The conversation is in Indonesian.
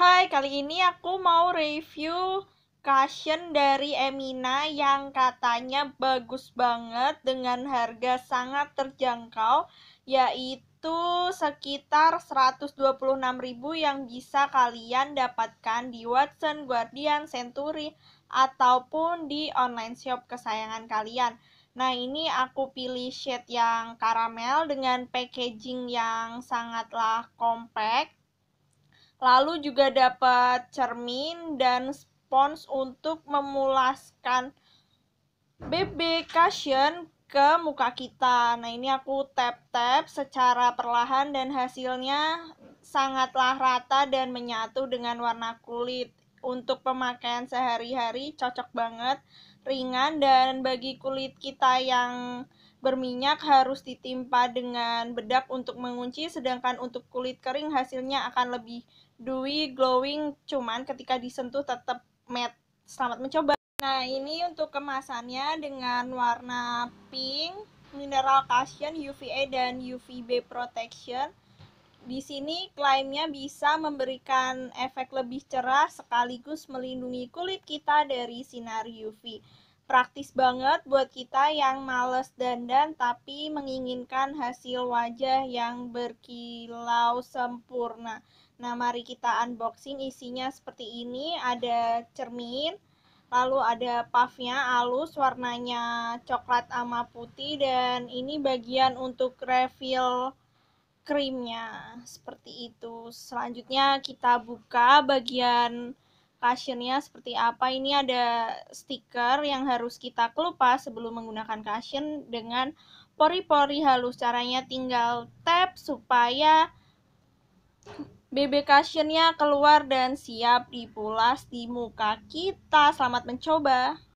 Hai, kali ini aku mau review cushion dari Emina yang katanya bagus banget dengan harga sangat terjangkau yaitu sekitar 126.000 yang bisa kalian dapatkan di Watson, Guardian, Century ataupun di online shop kesayangan kalian. Nah, ini aku pilih shade yang karamel dengan packaging yang sangatlah compact Lalu juga dapat cermin dan spons untuk memulaskan BB cushion ke muka kita. Nah, ini aku tap-tap secara perlahan dan hasilnya sangatlah rata dan menyatu dengan warna kulit. Untuk pemakaian sehari-hari cocok banget, ringan dan bagi kulit kita yang berminyak harus ditimpa dengan bedak untuk mengunci, sedangkan untuk kulit kering hasilnya akan lebih dewy, glowing, cuman ketika disentuh tetap matte. Selamat mencoba. Nah, ini untuk kemasannya dengan warna pink, mineral cushion, UVA dan UVB protection. Di sini klaimnya bisa memberikan efek lebih cerah sekaligus melindungi kulit kita dari sinar UV praktis banget buat kita yang males dandan tapi menginginkan hasil wajah yang berkilau sempurna. Nah, mari kita unboxing isinya seperti ini. Ada cermin, lalu ada puffnya alus warnanya coklat sama putih dan ini bagian untuk refill krimnya seperti itu. Selanjutnya kita buka bagian cushionnya seperti apa. Ini ada stiker yang harus kita kelupas sebelum menggunakan cushion dengan pori-pori halus. Caranya tinggal tap supaya BB cushionnya keluar dan siap dipulas di muka kita. Selamat mencoba.